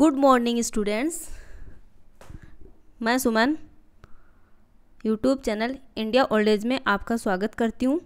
good morning students मैं Suman YouTube channel India old age में आपका स्वागत करती हूँ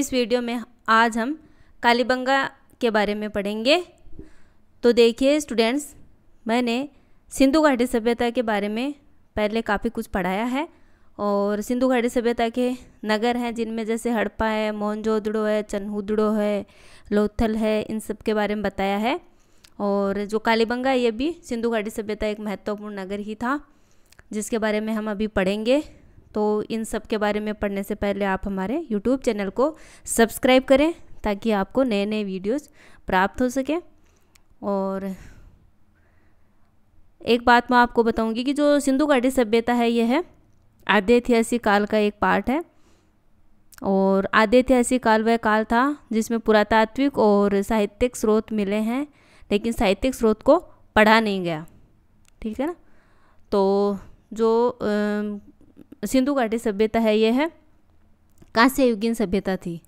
इस वीडियो में आज हम कालीबंगा के बारे में पढ़ेंगे तो देखिए स्टूडेंट्स मैंने सिंधु घाटी सभ्यता के बारे में पहले काफ़ी कुछ पढ़ाया है और सिंधु घाटी सभ्यता के नगर हैं जिनमें जैसे हड़प्पा है मोहनजोदड़ो है चन्हूदड़ो है लोथल है इन सब के बारे में बताया है और जो कालीबंगा ये भी सिंधु घाटी सभ्यता एक महत्वपूर्ण नगर ही था जिसके बारे में हम अभी पढ़ेंगे तो इन सब के बारे में पढ़ने से पहले आप हमारे यूट्यूब चैनल को सब्सक्राइब करें ताकि आपको नए नए वीडियोस प्राप्त हो सके और एक बात मैं आपको बताऊंगी कि जो सिंधु घाटी सभ्यता है यह है आद्य ऐतिहासिक काल का एक पार्ट है और आद्य ऐतिहासिक काल वह काल था जिसमें पुरातात्विक और साहित्यिक स्रोत मिले हैं लेकिन साहित्यिक स्रोत को पढ़ा नहीं गया ठीक है ना तो जो सिंधु घाटी सभ्यता है यह है कांस्य युगीन सभ्यता थी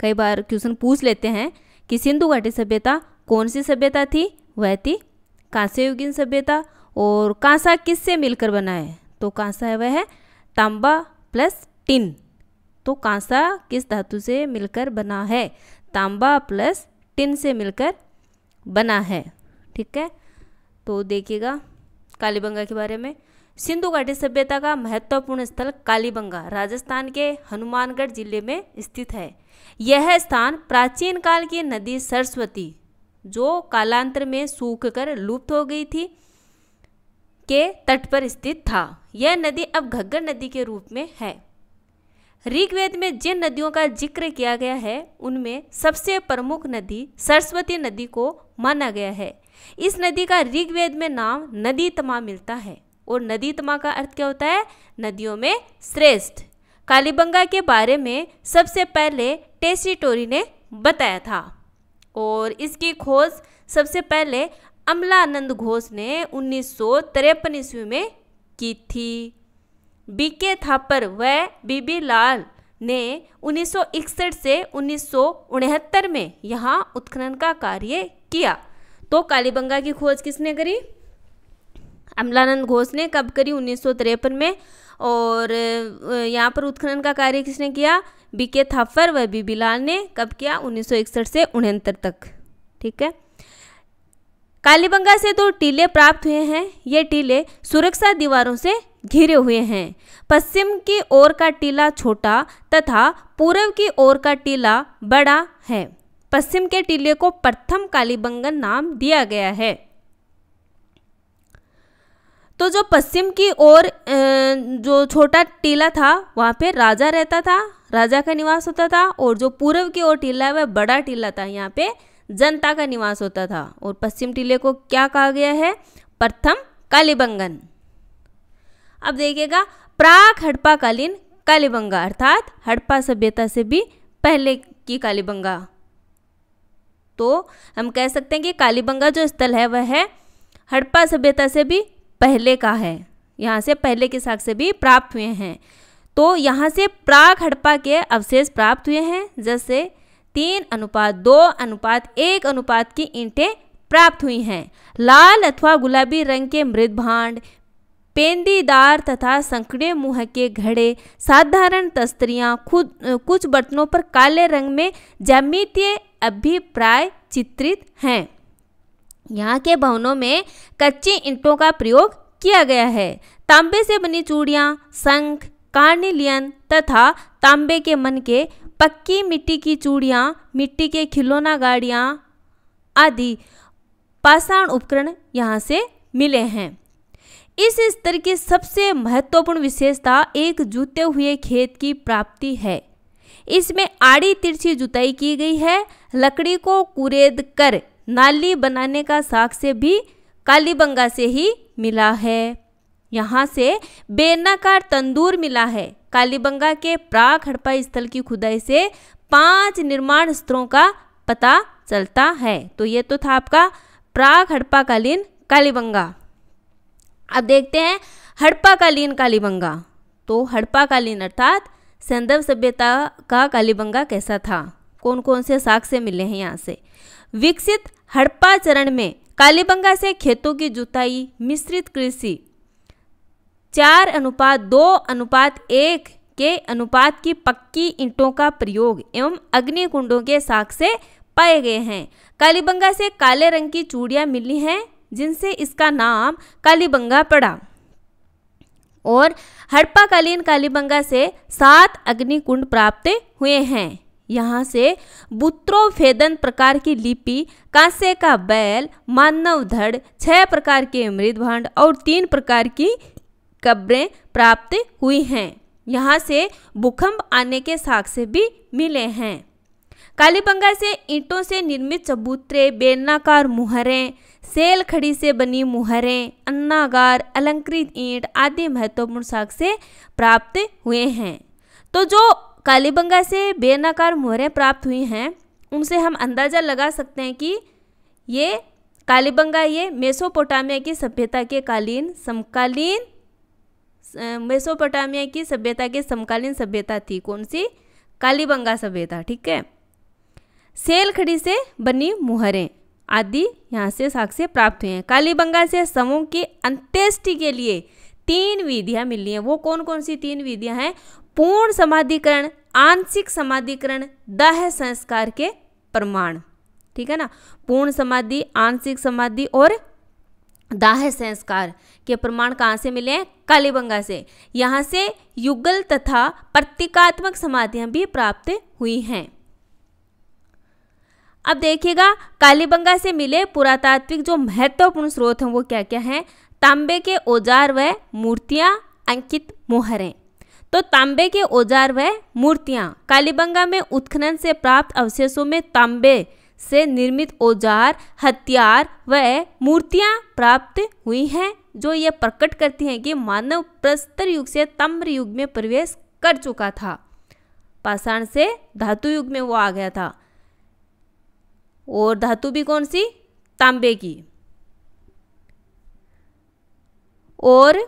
कई बार क्वेश्चन पूछ लेते हैं कि सिंधु घाटी सभ्यता कौन सी सभ्यता थी वह थी कांस्य युगीन सभ्यता और कांसा किससे मिलकर बना है तो कांसा है वह है तांबा प्लस टिन तो कांसा किस धातु से मिलकर बना है तांबा प्लस टिन से मिलकर बना है ठीक है तो देखिएगा कालीबंगा के बारे में सिंधु घाटी सभ्यता का महत्वपूर्ण स्थल कालीबंगा राजस्थान के हनुमानगढ़ जिले में स्थित है यह स्थान प्राचीन काल की नदी सरस्वती जो कालांतर में सूख कर लुप्त हो गई थी के तट पर स्थित था यह नदी अब घग्गर नदी के रूप में है ऋग्वेद में जिन नदियों का जिक्र किया गया है उनमें सबसे प्रमुख नदी सरस्वती नदी को माना गया है इस नदी का ऋग्वेद में नाम नदी तमा मिलता है और नदी तमा का अर्थ क्या होता है नदियों में श्रेष्ठ कालीबंगा के बारे में सबसे पहले टेसीटोरी ने बताया था और इसकी खोज सबसे पहले अमलानंद घोष ने उन्नीस ईस्वी में की थी बीके थापर व बीबी लाल ने 1961 से उन्नीस में यहाँ उत्खनन का कार्य किया तो कालीबंगा की खोज किसने करी अमलानंद घोष ने कब करी उन्नीस में और यहाँ पर उत्खनन का कार्य किसने किया बीके थापर व बीबी लाल ने कब किया 1961 से उनहत्तर तक ठीक है कालीबंगा से दो टीले प्राप्त हुए हैं ये टीले सुरक्षा दीवारों से घिरे हुए हैं पश्चिम की ओर का टीला छोटा तथा पूर्व की ओर का टीला बड़ा है पश्चिम के टीले को प्रथम कालीबंगन नाम दिया गया है तो जो पश्चिम की ओर जो छोटा टीला था वहाँ पे राजा रहता था राजा का निवास होता था और जो पूर्व की ओर टीला है वह बड़ा टीला था यहाँ पे जनता का निवास होता था और पश्चिम टीले को क्या कहा गया है प्रथम कालीबंगन अब देखिएगा प्राक हड़प्पाकालीन कालीबंगा अर्थात हड़प्पा सभ्यता से भी पहले की कालीबंगा तो हम कह सकते हैं कि कालीबंगा जो स्थल है वह है हड़प्पा सभ्यता से भी पहले का है यहाँ से पहले के साक्ष्य भी प्राप्त हुए हैं तो यहाँ से प्राक हड़प्पा के अवशेष प्राप्त हुए हैं जैसे तीन अनुपात दो अनुपात एक अनुपात की ईंटें प्राप्त हुई हैं लाल अथवा गुलाबी रंग के मृद भांड पेंदीदार तथा संकड़े मुंह के घड़े साधारण तस्त्रियां खुद कुछ बर्तनों पर काले रंग में जैमितीय अभिप्राय चित्रित हैं यहाँ के भवनों में कच्ची ईंटों का प्रयोग किया गया है तांबे से बनी चूड़ियाँ शंख कार्निलियन तथा तांबे के मन के पक्की मिट्टी की चूड़ियाँ मिट्टी के खिलौना गाड़ियाँ आदि पाषाण उपकरण यहाँ से मिले हैं इस स्तर की सबसे महत्वपूर्ण विशेषता एक जुते हुए खेत की प्राप्ति है इसमें आड़ी तिरछी जुताई की गई है लकड़ी को कुरेद कर नाली बनाने का साक्ष्य भी कालीबंगा से ही मिला है यहाँ से बेनाकार तंदूर मिला है कालीबंगा के प्राग हड़पा स्थल की खुदाई से पांच निर्माण स्तरों का पता चलता है तो ये तो था आपका प्राग हड़पाकालीन कालीबंगा अब देखते हैं हड़प्पा कालीन कालीबंगा तो हड़प्पा कालीन अर्थात संदर्भ सभ्यता का कालीबंगा कैसा था कौन कौन से साक्ष्य मिले हैं यहाँ से विकसित हड़प्पा चरण में कालीबंगा से खेतों की जुताई मिश्रित कृषि चार अनुपात दो अनुपात एक के अनुपात की पक्की ईंटों का प्रयोग एवं अग्नि कुंडों के साक्ष्य पाए गए हैं कालीबंगा से काले रंग की चूड़ियाँ मिली हैं जिनसे इसका नाम कालीबंगा पड़ा और हड़प्पाकालीन कालीबंगा से सात अग्निकुंड प्राप्त हुए हैं यहाँ से बुत्रोफेदन प्रकार की लिपि कांसे का बैल मानव धड़ छह प्रकार के मृदभांड और तीन प्रकार की कब्रें प्राप्त हुई हैं यहाँ से भूकंप आने के साक्ष्य भी मिले हैं कालीबंगा से ईंटों से निर्मित चबूतरे बेलनाकार मुहरें सेल खड़ी से बनी मुहरें अन्नागार अलंकृत ईंट आदि महत्वपूर्ण साक्ष्य से प्राप्त हुए हैं तो जो कालीबंगा से बेनाकार मुहरें प्राप्त हुई हैं उनसे हम अंदाज़ा लगा सकते हैं कि ये कालीबंगा ये मेसोपोटामिया की सभ्यता के कालीन समकालीन मेसोपोटामिया की सभ्यता के समकालीन सभ्यता थी कौन सी कालीबंगा सभ्यता ठीक है सेल खड़ी से बनी मुहरें आदि यहाँ से साक्ष्य प्राप्त हुए हैं कालीबंगा से समूह की अंत्येष्टि के लिए तीन विधियाँ मिली हैं वो कौन कौन सी तीन विधियाँ हैं पूर्ण समाधिकरण आंशिक समाधिकरण दाह संस्कार के प्रमाण ठीक है ना पूर्ण समाधि आंशिक समाधि और दाह संस्कार के प्रमाण कहाँ से मिले हैं कालीबंगा से यहाँ से युगल तथा प्रतीकात्मक समाधियाँ भी प्राप्त हुई हैं अब देखिएगा कालीबंगा से मिले पुरातात्विक जो महत्वपूर्ण स्रोत हैं वो क्या क्या हैं तांबे के औजार व मूर्तियाँ अंकित मोहरें तो तांबे के औजार व मूर्तियाँ कालीबंगा में उत्खनन से प्राप्त अवशेषों में तांबे से निर्मित औजार हथियार व मूर्तियाँ प्राप्त हुई हैं जो ये प्रकट करती हैं कि मानव प्रस्तर युग से तम्र युग में प्रवेश कर चुका था पाषाण से धातु युग में वो आ गया था और धातु भी कौन सी तांबे की और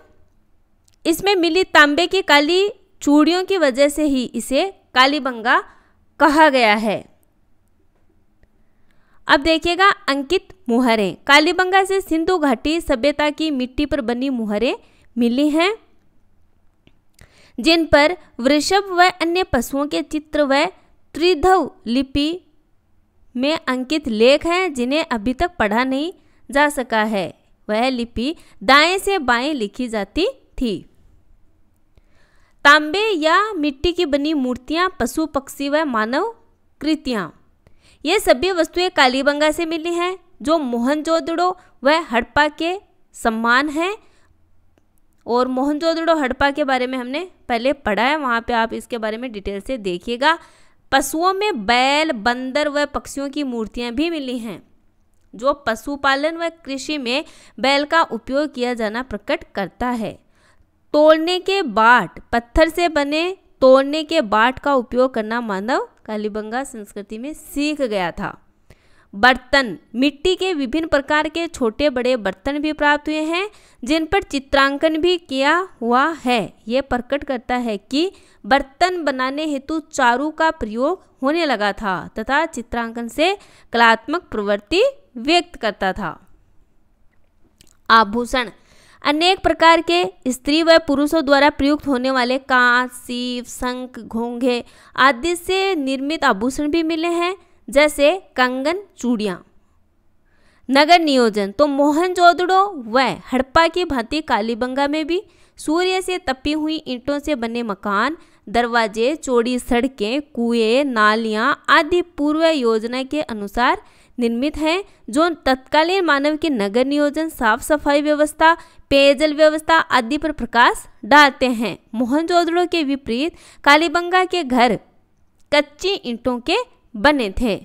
इसमें मिली तांबे की काली चूड़ियों की वजह से ही इसे कालीबंगा कहा गया है अब देखिएगा अंकित मुहरें कालीबंगा से सिंधु घाटी सभ्यता की मिट्टी पर बनी मुहरें मिली हैं जिन पर वृषभ व अन्य पशुओं के चित्र व त्रिधव लिपि में अंकित लेख हैं जिन्हें अभी तक पढ़ा नहीं जा सका है वह लिपि दाएं से बाएं लिखी जाती थी तांबे या मिट्टी की बनी मूर्तियां, पशु पक्षी व मानव कृतियां ये सभी वस्तुएं कालीबंगा से मिली हैं जो मोहनजोदड़ो व हड़प्पा के सम्मान हैं और मोहनजोदड़ो हड़प्पा के बारे में हमने पहले पढ़ा है वहाँ पे आप इसके बारे में डिटेल से देखिएगा पशुओं में बैल बंदर व पक्षियों की मूर्तियां भी मिली हैं जो पशुपालन व कृषि में बैल का उपयोग किया जाना प्रकट करता है तोड़ने के बाट पत्थर से बने तोड़ने के बाट का उपयोग करना मानव कालीबंगा संस्कृति में सीख गया था बर्तन मिट्टी के विभिन्न प्रकार के छोटे बड़े बर्तन भी प्राप्त हुए हैं जिन पर चित्रांकन भी किया हुआ है ये प्रकट करता है कि बर्तन बनाने हेतु चारू का प्रयोग होने लगा था तथा चित्रांकन से कलात्मक प्रवृत्ति व्यक्त करता था आभूषण अनेक प्रकार के स्त्री व पुरुषों द्वारा प्रयुक्त होने वाले कांच सीव शंख घोंघे आदि से निर्मित आभूषण भी मिले हैं जैसे कंगन चूड़ियाँ नगर नियोजन तो मोहनजोदड़ो व हड़प्पा की भांति कालीबंगा में भी सूर्य से तपी हुई ईंटों से बने मकान दरवाजे चौड़ी सड़कें कुएं नालियाँ आदि पूर्व योजना के अनुसार निर्मित हैं जो तत्कालीन मानव के नगर नियोजन साफ सफाई व्यवस्था पेयजल व्यवस्था आदि पर प्रकाश डालते हैं मोहनजोदड़ो के विपरीत कालीबंगा के घर कच्ची ईंटों के बने थे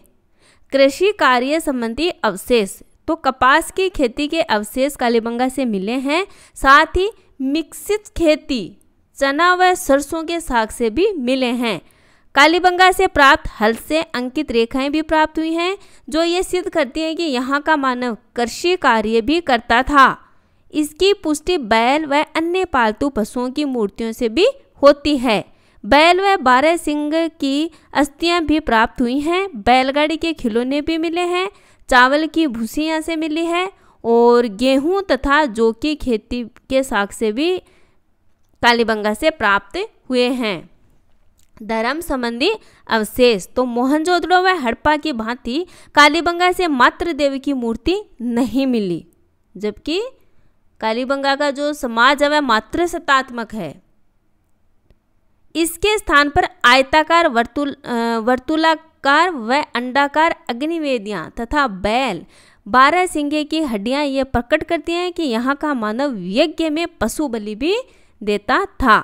कृषि कार्य संबंधी अवशेष तो कपास की खेती के अवशेष कालीबंगा से मिले हैं साथ ही मिक्सित खेती चना व सरसों के साग से भी मिले हैं कालीबंगा से प्राप्त हल से अंकित रेखाएं भी प्राप्त हुई हैं जो ये सिद्ध करती हैं कि यहाँ का मानव कृषि कार्य भी करता था इसकी पुष्टि बैल व अन्य पालतू पशुओं की मूर्तियों से भी होती है बैल व बारह सिंह की अस्थियां भी प्राप्त हुई हैं बैलगाड़ी के खिलौने भी मिले हैं चावल की भूसी यहाँ से मिली है और गेहूं तथा जौ की खेती के साग से भी कालीबंगा से प्राप्त हुए हैं धर्म संबंधी अवशेष तो मोहनजोदड़ो व हड़प्पा की भांति कालीबंगा से मात्र देवी की मूर्ति नहीं मिली जबकि कालीबंगा का जो समाज है वह मात्र सत्तात्मक है इसके स्थान पर आयताकार वर्तुल वर्तुलाकार व अंडाकार अग्निवेदियाँ तथा बैल बारह सिंगे की हड्डियाँ ये प्रकट करती हैं कि यहाँ का मानव यज्ञ में पशु बलि भी देता था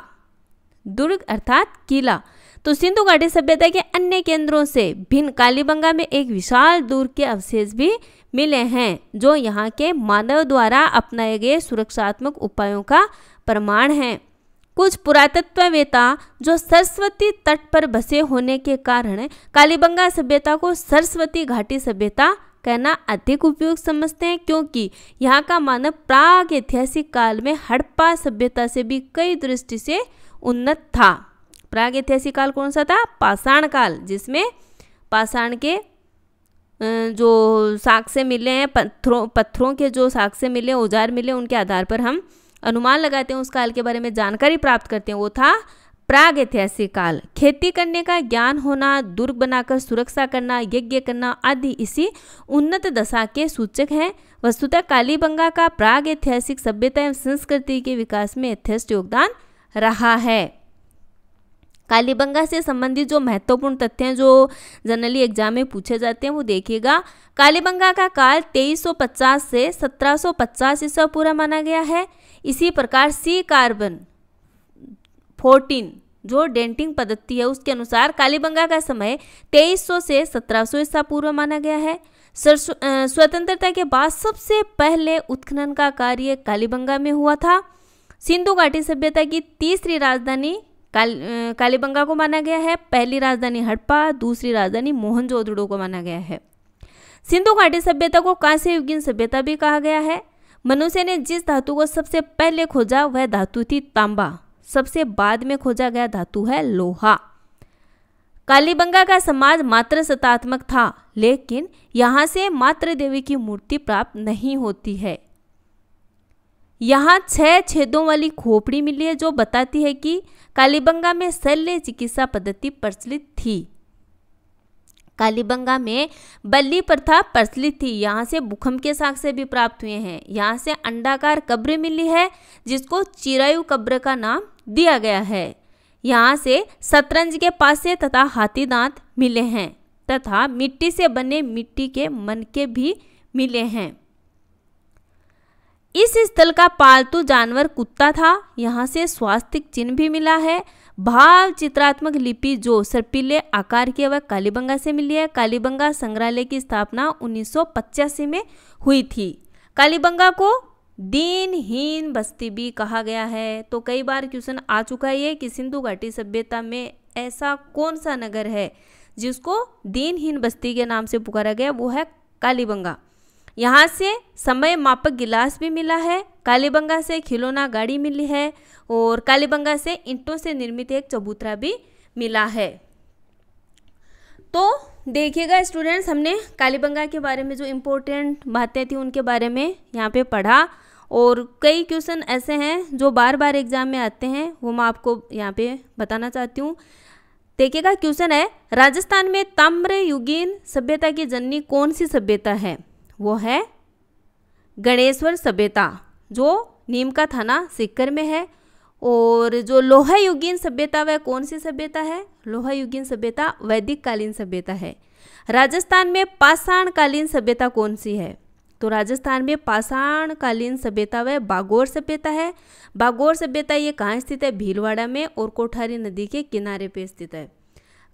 दुर्ग अर्थात किला तो सिंधु घाटी सभ्यता के अन्य केंद्रों से भिन्न कालीबंगा में एक विशाल दुर्ग के अवशेष भी मिले हैं जो यहाँ के मानव द्वारा अपनाए गए सुरक्षात्मक उपायों का प्रमाण हैं कुछ पुरातत्ववेता जो सरस्वती तट पर बसे होने के कारण कालीबंगा सभ्यता को सरस्वती घाटी सभ्यता कहना अधिक उपयोग समझते हैं क्योंकि यहाँ का मानव प्राग ऐतिहासिक काल में हड़प्पा सभ्यता से भी कई दृष्टि से उन्नत था प्राग ऐतिहासिक काल कौन सा था पाषाण काल जिसमें पाषाण के जो साक्ष्य मिले हैं पत्थरों पत्थरों के जो साक्ष्य मिले औजार मिले उनके आधार पर हम अनुमान लगाते हैं उस काल के बारे में जानकारी प्राप्त करते हैं वो था प्राग ऐतिहासिक काल खेती करने का ज्ञान होना दुर्ग बनाकर सुरक्षा करना यज्ञ करना आदि इसी उन्नत दशा के सूचक हैं वस्तुतः कालीबंगा का प्राग ऐतिहासिक सभ्यता एवं संस्कृति के विकास में यथेष्ट योगदान रहा है कालीबंगा से संबंधित जो महत्वपूर्ण तथ्य हैं जो जनरली एग्जाम में पूछे जाते हैं वो देखिएगा कालीबंगा का काल 2350 से 1750 सौ ईसा पूरा माना गया है इसी प्रकार सी कार्बन फोर्टीन जो डेंटिंग पद्धति है उसके अनुसार कालीबंगा का समय 2300 से 1700 ईसा पूर्व माना गया है स्वतंत्रता के बाद सबसे पहले उत्खनन का कार्य कालीबंगा में हुआ था सिंधु घाटी सभ्यता की तीसरी राजधानी काल, कालीबंगा को माना गया है पहली राजधानी हड़प्पा दूसरी राजधानी मोहनजोदड़ो को माना गया है सिंधु घाटी सभ्यता को कांस्य युगीन सभ्यता भी कहा गया है मनुष्य ने जिस धातु को सबसे पहले खोजा वह धातु थी तांबा सबसे बाद में खोजा गया धातु है लोहा कालीबंगा का समाज मात्र सतात्मक था लेकिन यहाँ से मात्र देवी की मूर्ति प्राप्त नहीं होती है यहाँ छह छेदों वाली खोपड़ी मिली है जो बताती है कि कालीबंगा में शल्य चिकित्सा पद्धति प्रचलित थी कालीबंगा में बल्ली प्रथा प्रचलित थी यहाँ से भूखम के साक्ष्य भी प्राप्त हुए हैं यहाँ से अंडाकार कब्र मिली है जिसको चिरायु कब्र का नाम दिया गया है यहाँ से शतरंज के पासे तथा हाथी दांत मिले हैं तथा मिट्टी से बने मिट्टी के मन के भी मिले हैं इस स्थल का पालतू जानवर कुत्ता था यहाँ से स्वास्थ्य चिन्ह भी मिला है भाव चित्रात्मक लिपि जो सर्पिले आकार की वह कालीबंगा से मिली है कालीबंगा संग्रहालय की स्थापना उन्नीस में हुई थी कालीबंगा को दीनहीन बस्ती भी कहा गया है तो कई बार क्वेश्चन आ चुका है कि सिंधु घाटी सभ्यता में ऐसा कौन सा नगर है जिसको दीनहीन बस्ती के नाम से पुकारा गया वो है कालीबंगा यहाँ से समय मापक गिलास भी मिला है कालीबंगा से खिलौना गाड़ी मिली है और कालीबंगा से ईंटों से निर्मित एक चबूतरा भी मिला है तो देखिएगा स्टूडेंट्स हमने कालीबंगा के बारे में जो इम्पोर्टेंट बातें थी उनके बारे में यहाँ पे पढ़ा और कई क्वेश्चन ऐसे हैं जो बार बार एग्जाम में आते हैं वो मैं आपको यहाँ पे बताना चाहती हूँ देखिएगा क्वेश्चन है राजस्थान में ताम्र युगीन सभ्यता की जननी कौन सी सभ्यता है वो है गणेश्वर सभ्यता जो नीम का थाना सिक्कर में है और जो लोहा युगीन सभ्यता वह कौन सी सभ्यता है लोहा युगीन सभ्यता वैदिक कालीन सभ्यता है राजस्थान में पाषाण कालीन सभ्यता कौन सी है तो राजस्थान में पाषाण कालीन सभ्यता वह बागौर सभ्यता है बागौर सभ्यता ये कहाँ स्थित है भीलवाड़ा में और कोठारी नदी के किनारे पे स्थित है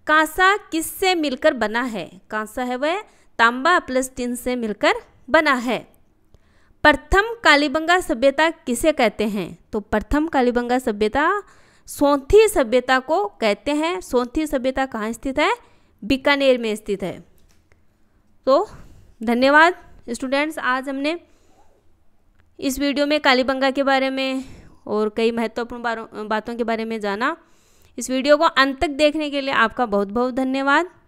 कांसा किससे मिलकर बना है कांसा है वह तांबा प्लस टिन से मिलकर बना है प्रथम कालीबंगा सभ्यता किसे कहते हैं तो प्रथम कालीबंगा सभ्यता सोंथी सभ्यता को कहते हैं सोंथी सभ्यता कहाँ स्थित है बीकानेर में स्थित है तो धन्यवाद स्टूडेंट्स आज हमने इस वीडियो में कालीबंगा के बारे में और कई महत्वपूर्ण बातों के बारे में जाना इस वीडियो को अंत तक देखने के लिए आपका बहुत बहुत धन्यवाद